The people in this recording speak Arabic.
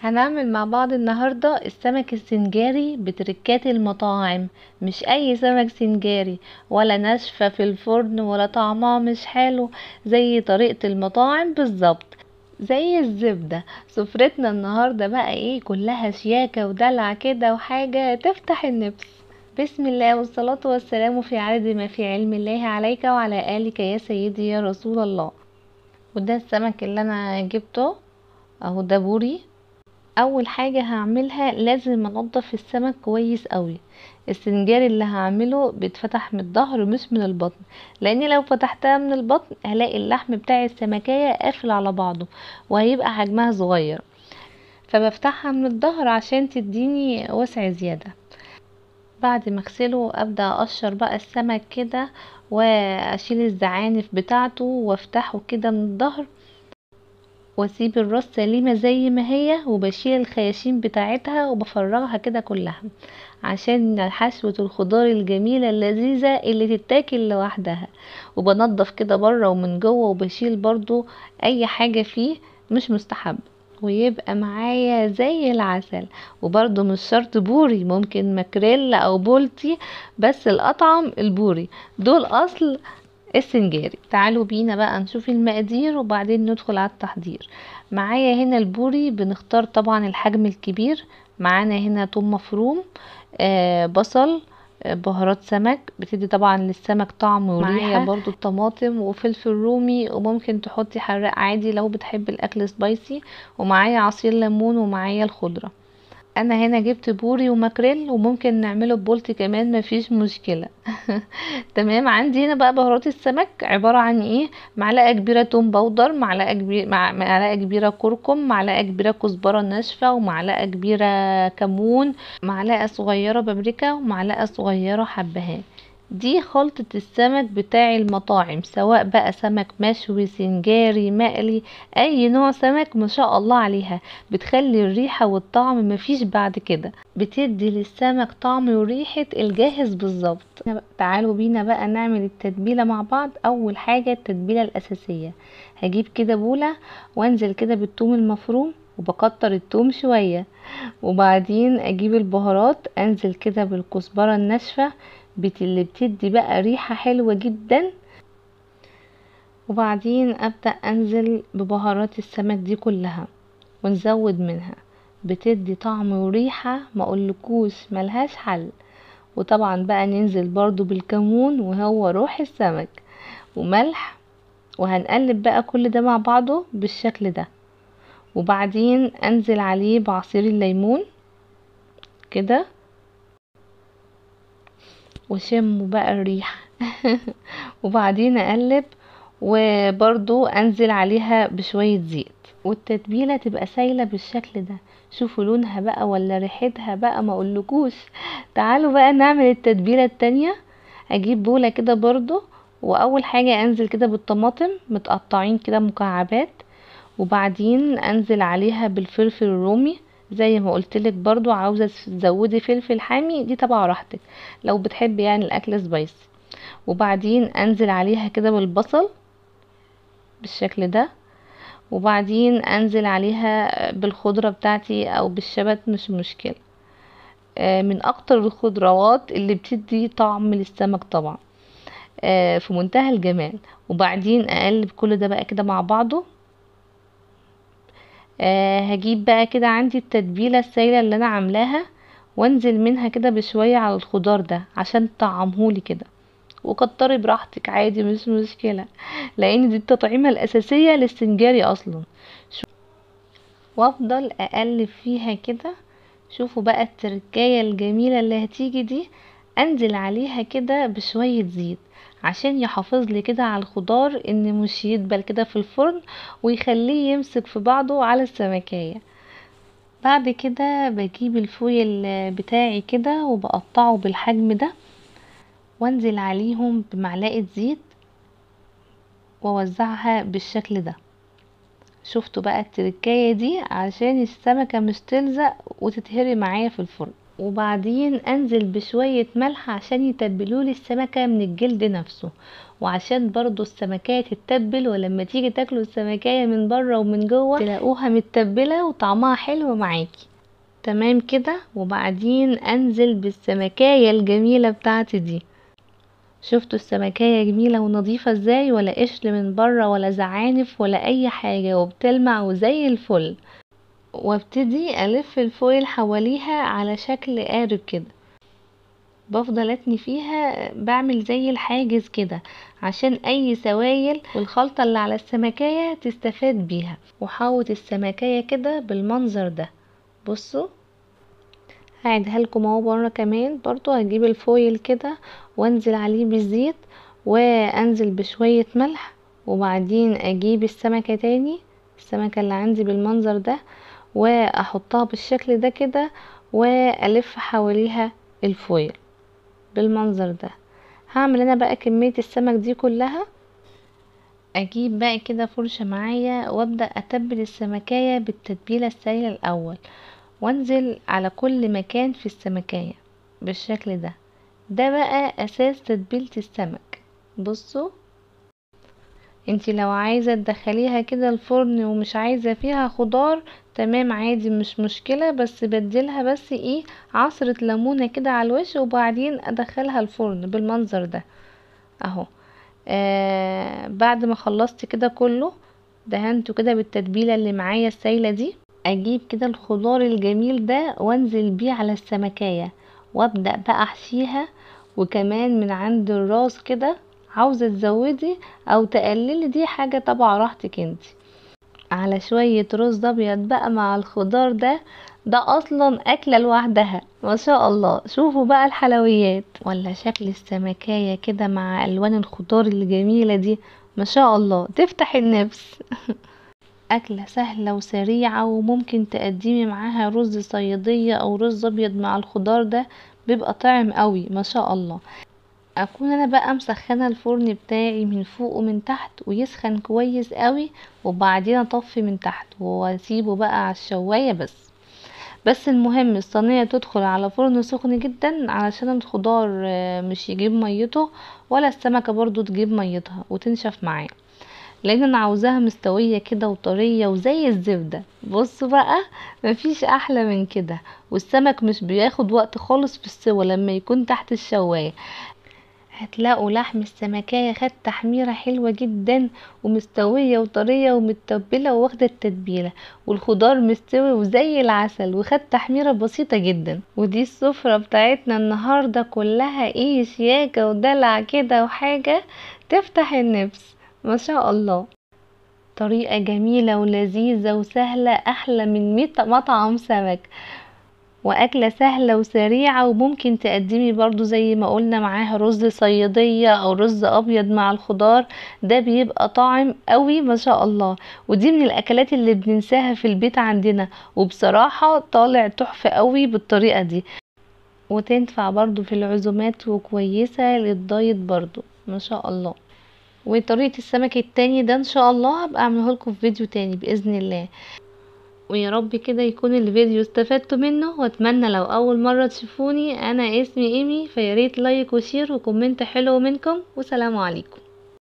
هنعمل مع بعض النهاردة السمك السنجاري بتركات المطاعم مش اي سمك سنجاري ولا ناشفة في الفرن ولا طعمها مش حلو زي طريقة المطاعم بالظبط زي الزبدة سفرتنا النهاردة بقى ايه كلها شياكة ودلع كده وحاجة تفتح النفس بسم الله والصلاة والسلام في عدد ما في علم الله عليك وعلى آلك يا سيدي يا رسول الله وده السمك اللي انا جبته اهو ده بوري اول حاجة هعملها لازم انضف السمك كويس قوي السنجار اللي هعمله بيتفتح من الظهر مش من البطن لان لو فتحتها من البطن هلاقي اللحم بتاع السمكية قافل على بعضه وهيبقى حجمها صغير فبفتحها من الظهر عشان تديني وسع زيادة بعد ما اغسله ابدا اقشر بقى السمك كده واشيل الزعانف بتاعته وافتحه كده من الظهر واسيب الراس سليمه زي ما هي وبشيل الخياشيم بتاعتها وبفرغها كده كلها عشان حشوه الخضار الجميله اللذيذه اللي تتاكل لوحدها وبنضف كده بره ومن جوه وبشيل برضو اي حاجه فيه مش مستحب ويبقى معايا زي العسل وبرضو مش شرط بوري ممكن ماكريلا او بولتي بس الاطعم البوري دول اصل السنجاري تعالوا بينا بقى نشوف المقادير وبعدين ندخل على التحضير معايا هنا البوري بنختار طبعا الحجم الكبير معانا هنا ثوم مفروم آه بصل آه، بهارات سمك بتدي طبعا للسمك طعم وريحه برضو الطماطم وفلفل رومي وممكن تحطي حراق عادي لو بتحب الاكل سبايسي ومعايا عصير ليمون ومعايا الخضره انا هنا جبت بوري وماكريل وممكن نعمله ببولتي كمان مفيش مشكلة تمام عندي هنا بقى بهارات السمك عبارة عن ايه معلقة كبيرة توم بودر معلقة كبيرة معلقة كبيرة كركم معلقة كبيرة كزبرة ناشفة ومعلقة كبيرة كمون معلقة صغيرة بابريكا ومعلقة صغيرة حبهان دي خلطة السمك بتاع المطاعم سواء بقى سمك مشوي سنجاري مقلي اي نوع سمك ما شاء الله عليها بتخلي الريحة والطعم مفيش بعد كده بتدي للسمك طعم وريحة الجاهز بالظبط تعالوا بينا بقى نعمل التتبيلة مع بعض اول حاجة التتبيلة الاساسية هجيب كده بولة وانزل كده بالثوم المفروم وبكتر التوم شوية وبعدين اجيب البهارات انزل كده بالكزبرة الناشفة بت اللي بتدي بقى ريحة حلوة جدا وبعدين ابدأ انزل ببهارات السمك دي كلها ونزود منها بتدي طعم وريحة ما اقولكوش ملهاش حل وطبعا بقى ننزل برضو بالكمون وهو روح السمك وملح وهنقلب بقى كل ده مع بعضه بالشكل ده وبعدين انزل عليه بعصير الليمون كده وشم بقى الريحة وبعدين اقلب وبرضو انزل عليها بشوية زيت والتتبيلة تبقى سايلة بالشكل ده شوفوا لونها بقى ولا ريحتها بقى ما اقولكوش تعالوا بقى نعمل التتبيلة التانية اجيب بولة كده برضو واول حاجة انزل كده بالطماطم متقطعين كده مكعبات وبعدين انزل عليها بالفلفل الرومي زي ما قلت لك برضو عاوزه تزودي فلفل حامي دي تبع راحتك لو بتحبي يعني الاكل سبايسي وبعدين انزل عليها كده بالبصل بالشكل ده وبعدين انزل عليها بالخضره بتاعتي او بالشبت مش مشكله آه، من اكتر الخضروات اللي بتدي طعم للسمك طبعا آه، في منتهى الجمال وبعدين اقلب كل ده بقى كده مع بعضه آه هجيب بقى كده عندي التتبيلة السايلة اللي انا عاملاها وانزل منها كده بشوية على الخضار ده عشان تطعمهولي كده وكتري براحتك عادي مش مشكلة لان دي التطعيمة الاساسية للسنجاري اصلا وافضل اقلب فيها كده شوفوا بقى التركاية الجميلة اللي هتيجي دي انزل عليها كده بشوية زيت عشان يحافظ لي كده على الخضار ان مش يدبل كده في الفرن ويخليه يمسك في بعضه على السمكية بعد كده بجيب الفويل بتاعي كده وبقطعه بالحجم ده وانزل عليهم بمعلقة زيت واوزعها بالشكل ده شفتوا بقى التركاية دي عشان السمكة مش تلزق وتتهري معايا في الفرن وبعدين انزل بشوية ملح عشان يتبلولي السمكة من الجلد نفسه وعشان برضو السمكية تتبل ولما تيجي تاكلوا السمكية من بره ومن جوه تلاقوها متبلة وطعمها حلو معاكي تمام كده وبعدين انزل بالسمكية الجميلة بتاعتي دي شفتوا السمكية جميلة ونظيفة ازاي ولا قشر من بره ولا زعانف ولا اي حاجة وبتلمع وزي الفل وابتدي الف الفويل حواليها على شكل قارب كده بفضل اتني فيها بعمل زي الحاجز كده عشان اي سوايل والخلطة اللي على السمكية تستفاد بيها وحاوط السمكية كده بالمنظر ده بصوا هعيدها لكم اهو بره كمان برضو هجيب الفويل كده وانزل عليه بالزيت وانزل بشوية ملح وبعدين اجيب السمكة تاني السمكة اللي عندي بالمنظر ده واحطها بالشكل ده كده والف حواليها الفويل بالمنظر ده هعمل انا بقى كمية السمك دي كلها اجيب بقى كده فرشة معايا وابدأ اتبل السمكاية بالتتبيلة السائلة الاول وانزل على كل مكان في السمكاية بالشكل ده ده بقى اساس تتبيلة السمك بصوا انتي لو عايزة تدخليها كده الفرن ومش عايزة فيها خضار تمام عادي مش مشكلة بس بديلها بس ايه عصرة ليمونة كده على الوش وبعدين ادخلها الفرن بالمنظر ده اهو آه بعد ما خلصت كده كله دهنته كده بالتتبيلة اللي معايا السايلة دي اجيب كده الخضار الجميل ده وانزل بيه على السمكية وابدأ بقى احشيها وكمان من عند الراس كده عاوزة تزودي او تقللي دي حاجة طبعا راحتك انتي على شوية رز ابيض بقى مع الخضار ده ده اصلا اكلة لوحدها ما شاء الله شوفوا بقى الحلويات ولا شكل السمكاية كده مع الوان الخضار الجميلة دي ما شاء الله تفتح النفس أكلة سهلة وسريعة وممكن تقدمي معاها رز صيادية أو رز أبيض مع الخضار ده بيبقى طعم قوي ما شاء الله اكون انا بقى مسخنه الفرن بتاعي من فوق ومن تحت ويسخن كويس قوي وبعدين اطفي من تحت واسيبه بقى على الشوايه بس بس المهم الصينيه تدخل على فرن سخن جدا علشان الخضار آه، مش يجيب ميته ولا السمكه برضو تجيب ميتها وتنشف معاه لان انا عاوزاها مستويه كده وطريه وزي الزبده بص بقى مفيش احلى من كده والسمك مش بياخد وقت خالص في السوى لما يكون تحت الشوايه هتلاقوا لحم السمكية خد تحميرة حلوة جدا ومستوية وطرية ومتبلة وواخدة التتبيلة والخضار مستوي وزي العسل وخد تحميرة بسيطة جدا ودي السفرة بتاعتنا النهاردة كلها ايه شياكة ودلع كده وحاجة تفتح النفس ما شاء الله طريقة جميلة ولذيذة وسهلة أحلى من مية مطعم سمك واكلة سهلة وسريعة وممكن تقدمي برضو زي ما قلنا معاها رز صيادية او رز ابيض مع الخضار ده بيبقى طعم قوي ما شاء الله ودي من الاكلات اللي بننساها في البيت عندنا وبصراحة طالع تحفة قوي بالطريقة دي وتنفع برضو في العزومات وكويسة للدايت برضو ما شاء الله وطريقة السمك التاني ده ان شاء الله هبقى اعمله لكم في فيديو تاني باذن الله ويا رب كده يكون الفيديو استفدتوا منه واتمنى لو اول مرة تشوفوني انا اسمي ايمي فياريت لايك وشير وكومنت حلو منكم وسلام عليكم